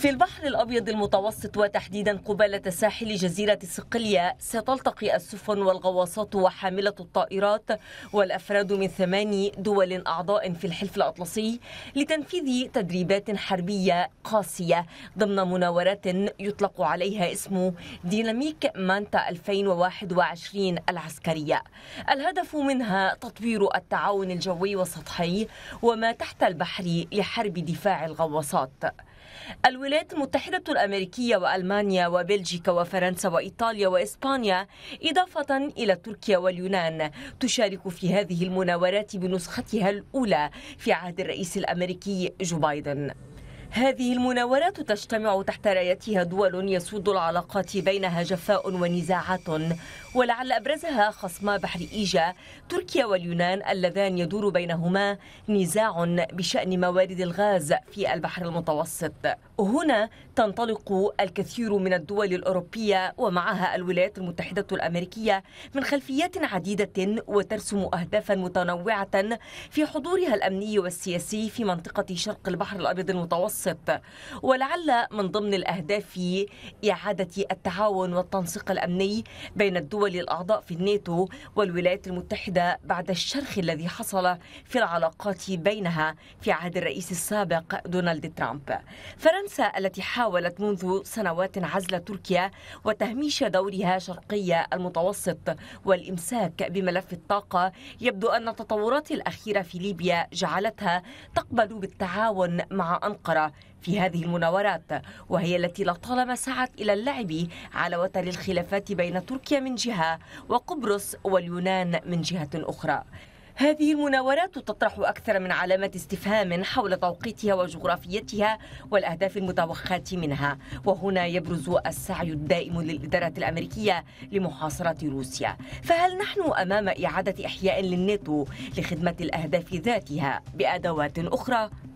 في البحر الأبيض المتوسط وتحديدا قبالة ساحل جزيرة صقلية ستلتقي السفن والغواصات وحاملة الطائرات والأفراد من ثماني دول أعضاء في الحلف الأطلسي لتنفيذ تدريبات حربية قاسية ضمن مناورات يطلق عليها اسم ديناميك مانتا 2021 العسكرية الهدف منها تطوير التعاون الجوي والسطحي وما تحت البحر لحرب دفاع الغواصات الولايات الولايات المتحدة الأمريكية وألمانيا وبلجيكا وفرنسا وإيطاليا وإسبانيا إضافة إلى تركيا واليونان تشارك في هذه المناورات بنسختها الأولى في عهد الرئيس الأمريكي جو بايدن هذه المناورات تجتمع تحت رايتها دول يسود العلاقات بينها جفاء ونزاعات ولعل ابرزها خصما بحر ايجا تركيا واليونان اللذان يدور بينهما نزاع بشان موارد الغاز في البحر المتوسط هنا تنطلق الكثير من الدول الاوروبيه ومعها الولايات المتحده الامريكيه من خلفيات عديده وترسم اهدافا متنوعه في حضورها الامني والسياسي في منطقه شرق البحر الابيض المتوسط المتوسط ولعل من ضمن الأهداف إعادة التعاون والتنسيق الأمني بين الدول الأعضاء في الناتو والولايات المتحدة بعد الشرخ الذي حصل في العلاقات بينها في عهد الرئيس السابق دونالد ترامب فرنسا التي حاولت منذ سنوات عزل تركيا وتهميش دورها شرقي المتوسط والإمساك بملف الطاقة يبدو أن التطورات الأخيرة في ليبيا جعلتها تقبل بالتعاون مع أنقرة في هذه المناورات وهي التي لطالما سعت إلى اللعب على وتر الخلافات بين تركيا من جهة وقبرص واليونان من جهة أخرى هذه المناورات تطرح أكثر من علامة استفهام حول توقيتها وجغرافيتها والأهداف المتوخاة منها وهنا يبرز السعي الدائم للإدارة الأمريكية لمحاصرة روسيا فهل نحن أمام إعادة إحياء للناتو لخدمة الأهداف ذاتها بأدوات أخرى